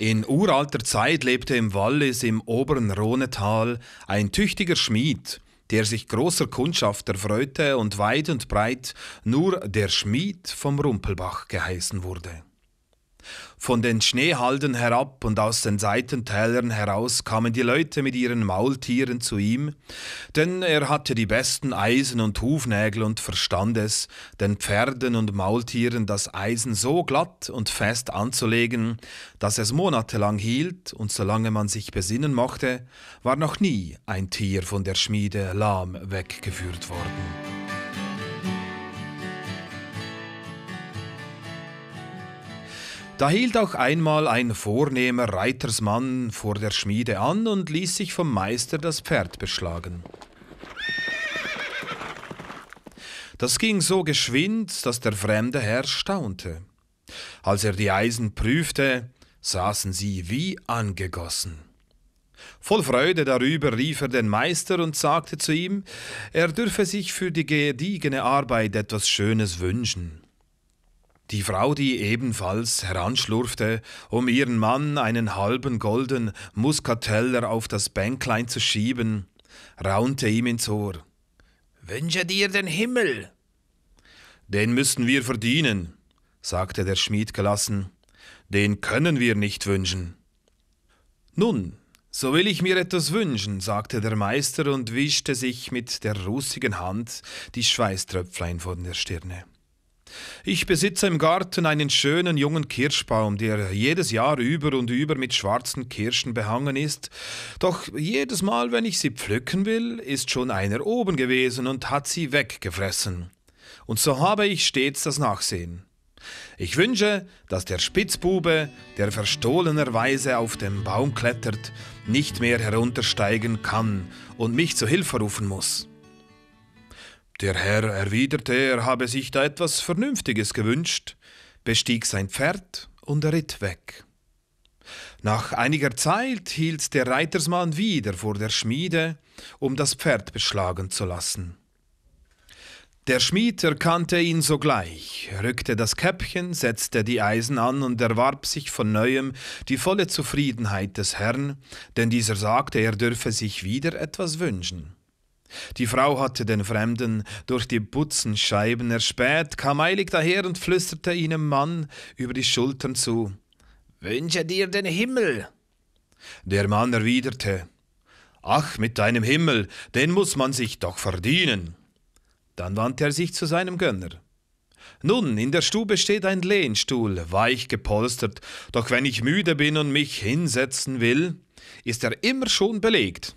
In uralter Zeit lebte im Wallis im oberen Rhonetal ein tüchtiger Schmied, der sich großer Kundschaft erfreute und weit und breit nur der Schmied vom Rumpelbach geheißen wurde. Von den Schneehalden herab und aus den Seitentälern heraus kamen die Leute mit ihren Maultieren zu ihm, denn er hatte die besten Eisen und Hufnägel und verstand es, den Pferden und Maultieren das Eisen so glatt und fest anzulegen, dass es monatelang hielt, und solange man sich besinnen mochte, war noch nie ein Tier von der Schmiede lahm weggeführt worden. Da hielt auch einmal ein vornehmer Reitersmann vor der Schmiede an und ließ sich vom Meister das Pferd beschlagen. Das ging so geschwind, dass der fremde Herr staunte. Als er die Eisen prüfte, saßen sie wie angegossen. Voll Freude darüber rief er den Meister und sagte zu ihm, er dürfe sich für die gediegene Arbeit etwas Schönes wünschen die Frau, die ebenfalls heranschlurfte, um ihren Mann einen halben golden Muskateller auf das Bänklein zu schieben, raunte ihm ins Ohr. Wünsche dir den Himmel! Den müssen wir verdienen, sagte der Schmied gelassen. Den können wir nicht wünschen. Nun, so will ich mir etwas wünschen, sagte der Meister und wischte sich mit der rußigen Hand die Schweißtröpflein von der Stirne. Ich besitze im Garten einen schönen jungen Kirschbaum, der jedes Jahr über und über mit schwarzen Kirschen behangen ist, doch jedes Mal, wenn ich sie pflücken will, ist schon einer oben gewesen und hat sie weggefressen. Und so habe ich stets das Nachsehen. Ich wünsche, dass der Spitzbube, der verstohlenerweise auf dem Baum klettert, nicht mehr heruntersteigen kann und mich zu Hilfe rufen muss. Der Herr erwiderte, er habe sich da etwas Vernünftiges gewünscht, bestieg sein Pferd und ritt weg. Nach einiger Zeit hielt der Reitersmann wieder vor der Schmiede, um das Pferd beschlagen zu lassen. Der Schmied erkannte ihn sogleich, rückte das Käppchen, setzte die Eisen an und erwarb sich von neuem die volle Zufriedenheit des Herrn, denn dieser sagte, er dürfe sich wieder etwas wünschen. Die Frau hatte den Fremden durch die Butzenscheiben erspäht, kam eilig daher und flüsterte ihrem Mann über die Schultern zu: Wünsche dir den Himmel! Der Mann erwiderte: Ach, mit deinem Himmel, den muss man sich doch verdienen! Dann wandte er sich zu seinem Gönner. Nun, in der Stube steht ein Lehnstuhl, weich gepolstert, doch wenn ich müde bin und mich hinsetzen will, ist er immer schon belegt.